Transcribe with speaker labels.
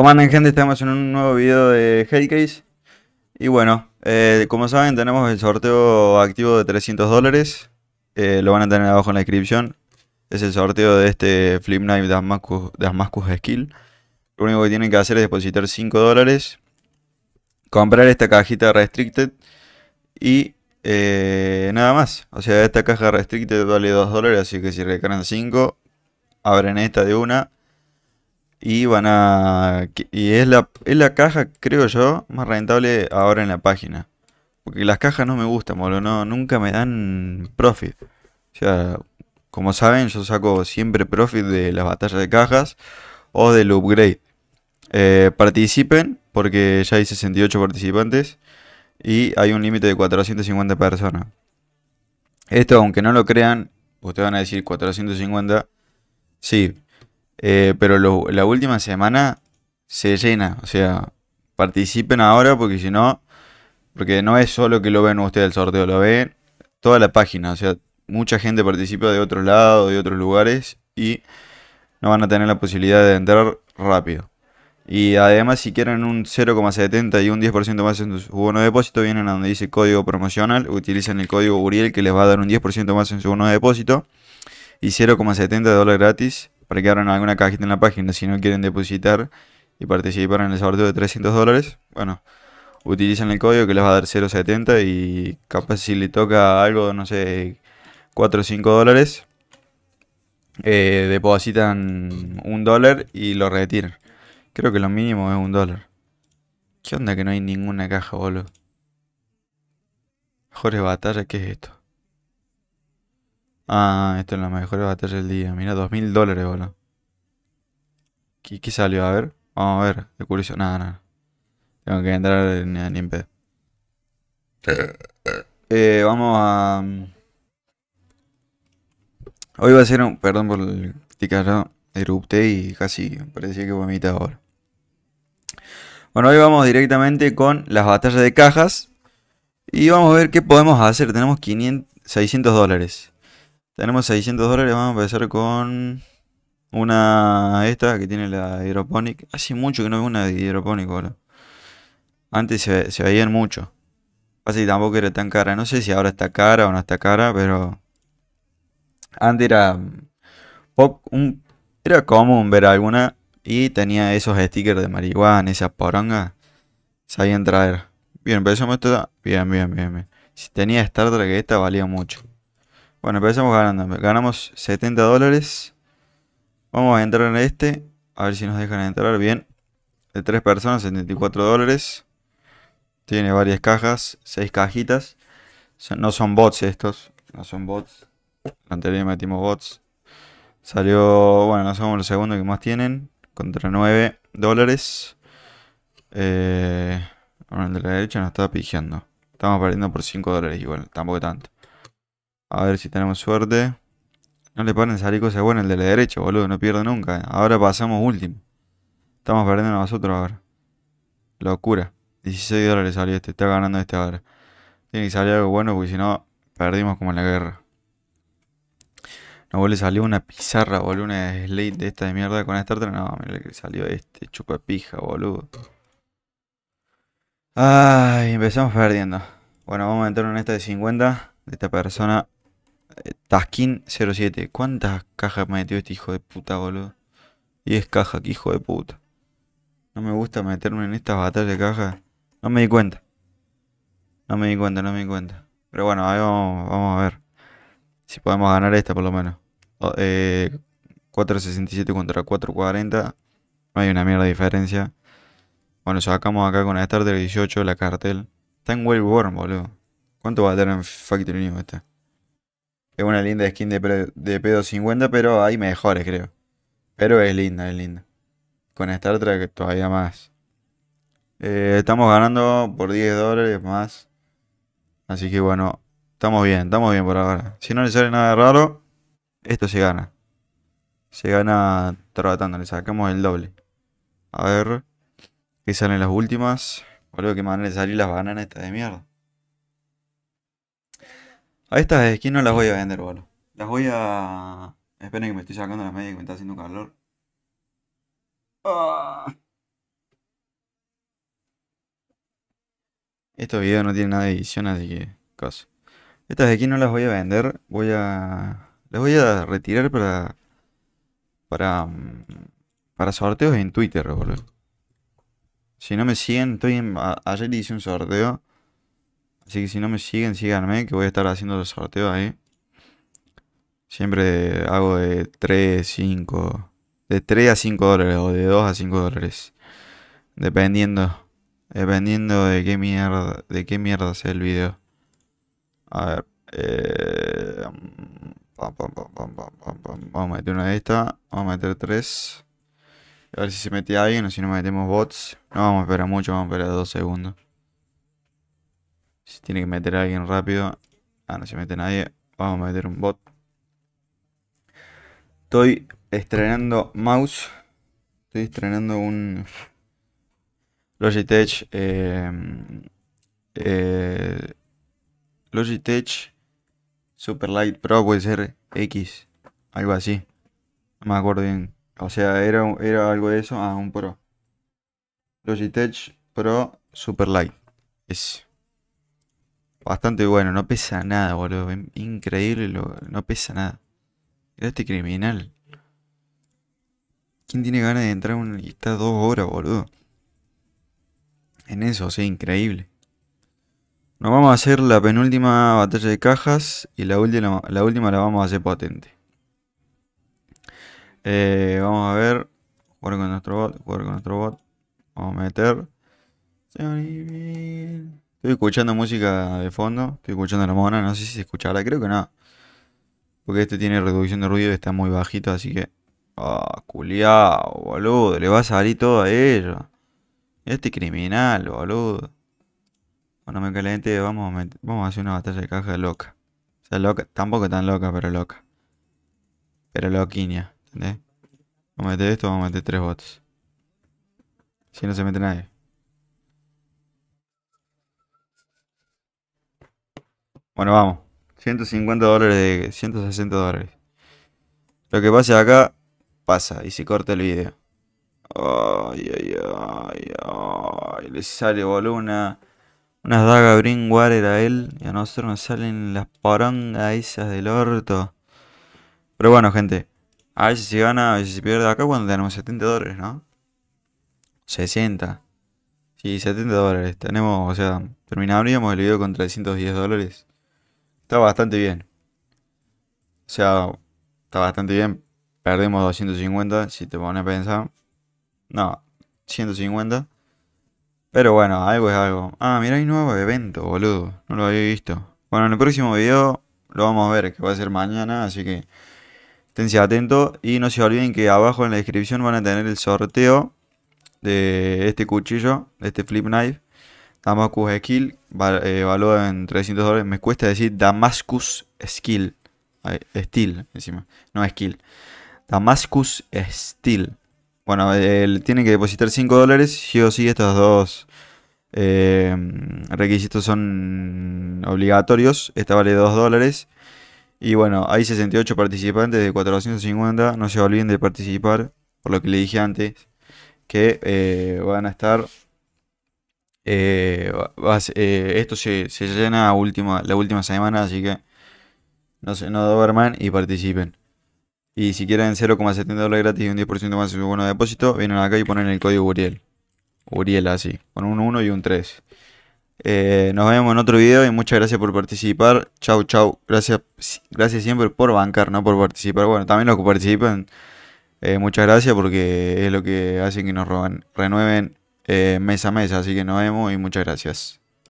Speaker 1: ¿Cómo gente? Estamos en un nuevo video de Hellcase Y bueno, eh, como saben tenemos el sorteo activo de 300 dólares eh, Lo van a tener abajo en la descripción Es el sorteo de este Flip Knife de Skill Lo único que tienen que hacer es depositar 5 dólares Comprar esta cajita restricted Y eh, nada más O sea, esta caja restricted vale 2 dólares Así que si recargan 5 Abren esta de una y van a. Y es la, la caja, creo yo, más rentable ahora en la página. Porque las cajas no me gustan, boludo. No, nunca me dan profit. O sea, como saben, yo saco siempre profit de las batallas de cajas o del upgrade. Eh, participen, porque ya hay 68 participantes y hay un límite de 450 personas. Esto, aunque no lo crean, ustedes van a decir 450. Sí, eh, pero la última semana se llena. O sea, participen ahora porque si no, porque no es solo que lo ven ustedes el sorteo, lo ven toda la página. O sea, mucha gente participa de otros lados, de otros lugares y no van a tener la posibilidad de entrar rápido. Y además, si quieren un 0,70 y un 10% más en su bono de depósito, vienen a donde dice código promocional, utilizan el código Uriel que les va a dar un 10% más en su bono de depósito y 0,70 de dólar gratis para que abran alguna cajita en la página si no quieren depositar y participar en el sorteo de 300 dólares, bueno, utilizan el código que les va a dar 0.70 y capaz si le toca algo, no sé, 4 o 5 dólares, eh, depositan un dólar y lo retiran. Creo que lo mínimo es un dólar. ¿Qué onda que no hay ninguna caja, boludo? Jorge Batalla, ¿qué es esto? Ah, esto es la mejor batalla del día. Mira, 2.000 dólares, boludo. ¿Qué, salió? A ver. Vamos a ver. De curioso. Nada, nada. Tengo que entrar eh, en, en eh, vamos a... Mm. Hoy va a ser un... Perdón por el ticarro. Erupté y casi parecía que vomitaba ahora. Bueno, hoy vamos directamente con las batallas de cajas. Y vamos a ver qué podemos hacer. Tenemos 500, 600 dólares. Tenemos 600 dólares, vamos a empezar con una esta que tiene la hidroponic. Hace mucho que no veo una de hidroponic, Antes se, veían mucho. Así tampoco era tan cara. No sé si ahora está cara o no está cara, pero... Antes era... era común ver alguna y tenía esos stickers de marihuana, esas porongas. Sabían traer. Bien, empezamos esto. Bien, bien, bien, bien. Si tenía Star Trek esta valía mucho. Bueno, empezamos ganando. Ganamos 70 dólares. Vamos a entrar en este. A ver si nos dejan entrar. Bien. De 3 personas, 74 dólares. Tiene varias cajas. 6 cajitas. no son bots estos. No son bots. La anterior metimos bots. Salió, bueno, no somos los segundos que más tienen. Contra 9 dólares. Eh, el de la derecha nos está pijando. Estamos perdiendo por 5 dólares igual. Tampoco tanto. A ver si tenemos suerte. No le paren salir cosas buenas el de la derecha, boludo. No pierdo nunca. Ahora pasamos último. Estamos perdiendo nosotros ahora. Locura. 16 dólares salió este. Está ganando este ahora. Tiene que salir algo bueno porque si no, perdimos como en la guerra. No le salió una pizarra, boludo. Una slate de esta de mierda con esta otra. No, mira que salió este. Chupa pija, boludo. Ay, empezamos perdiendo. Bueno, vamos a entrar en esta de 50 de esta persona Taskin 07. ¿Cuántas cajas me metió este hijo de puta, boludo? 10 cajas, que hijo de puta. No me gusta meterme en estas batallas de cajas. No me di cuenta. No me di cuenta, no me di cuenta. Pero bueno, vamos, a ver. Si podemos ganar esta por lo menos. 4.67 eh, contra 4.40. No hay una mierda de diferencia. Bueno, sacamos acá con la Starter 18 la cartel. Está en Wellborn, boludo. ¿Cuánto va a tener en Factory New esta? Es una linda skin de, de P250, pero hay mejores, creo. Pero es linda, es linda. Con Star Trek todavía más. Eh, estamos ganando por 10 dólares más. Así que bueno, estamos bien, estamos bien por ahora. Si no le sale nada raro, esto se gana. Se gana tratando, le sacamos el doble. A ver, qué salen las últimas. creo que van a salir las bananas estas de mierda. A estas esquinas no las voy a vender, boludo. Las voy a... Esperen que me estoy sacando las medias que me está haciendo calor. ¡Ah! Estos videos no tienen nada de edición, así que... Cosa. Estas aquí no las voy a vender. Voy a... Las voy a retirar para... Para... Mm, para sorteos en Twitter, boludo. Si no me siguen, estoy en... Ayer hice un sorteo Así que si no me siguen, síganme, que voy a estar haciendo los sorteos ahí. Siempre hago de 3, 5, de 3 a 5 dólares o de 2 a 5 dólares. Dependiendo, dependiendo de qué mierda, de qué mierda sea el video. A ver, eh, mm, vamos a meter una de estas, vamos a meter 3. A ver si se mete alguien o si no metemos bots. No vamos a esperar mucho, vamos a esperar dos segundos tiene que meter a alguien rápido. Ah, no se mete nadie. Vamos a meter un bot. Estoy estrenando mouse. Estoy estrenando un Logitech. Eh, eh, Logitech Superlight Pro puede ser X. Algo así. No me acuerdo bien. O sea, era, era algo de eso. Ah, un Pro. Logitech Pro Superlight. Es. Bastante bueno, no pesa nada, boludo. Increíble, no pesa nada. Era este criminal. ¿Quién tiene ganas de entrar un, y está dos horas, boludo? En eso, o sea, increíble. Nos vamos a hacer la penúltima batalla de cajas y la última la, última la vamos a hacer potente. Eh, vamos a ver. Jugar con nuestro bot, jugar con nuestro bot. Vamos a meter. Estoy escuchando música de fondo, estoy escuchando la mona, no sé si se escuchará, creo que no. Porque este tiene reducción de ruido y está muy bajito, así que. Ah, oh, culiao, boludo, le va a salir todo a ello Este criminal, boludo. Bueno, me caliente, vamos a, vamos a hacer una batalla de caja loca. O sea, loca, tampoco tan loca, pero loca. Pero loquiña, ¿entendés? Vamos a meter esto, vamos a meter tres bots. Si no se mete nadie. Bueno, vamos. 150 dólares de 160 dólares. Lo que pase acá, pasa. Y se corta el video. Ay, ay, ay, ay. Le sale, boludo, una, unas dagas water a él. Y a nosotros nos salen las porongas esas del orto. Pero bueno, gente. A si se gana, a se pierde. Acá cuando tenemos 70 dólares, ¿no? 60. Sí, 70 dólares. Tenemos, o sea, terminamos el video con 310 dólares. Está bastante bien. O sea, está bastante bien. Perdimos 250, si te pones a pensar. No, 150. Pero bueno, algo es algo. Ah, mira, hay nuevo evento, boludo. No lo había visto. Bueno, en el próximo video lo vamos a ver, que va a ser mañana, así que esténse atentos. Y no se olviden que abajo en la descripción van a tener el sorteo de este cuchillo, de este flip knife. Damascus Skill, eh, val, en 300 dólares. Me cuesta decir Damascus Skill. steel, encima. No Skill. Damascus Steel. Bueno, él tiene que depositar 5 dólares. Sí o sí, estos dos eh, requisitos son obligatorios. Esta vale 2 dólares. Y bueno, hay 68 participantes de 450. No se olviden de participar, por lo que le dije antes, que eh, van a estar eh, eh, esto se, se llena última, la última semana, así que no, se, no duerman y participen. Y si quieren 0,70 dólares gratis y un 10% más de su bono de depósito, vienen acá y ponen el código Uriel. Uriel así, con un 1 y un 3. Eh, nos vemos en otro video y muchas gracias por participar. Chau, chau. Gracias, gracias siempre por bancar, no por participar. Bueno, también los que participan, muchas gracias porque es lo que hacen que nos roban, renueven eh, mes a mes. Así que nos vemos y muchas gracias.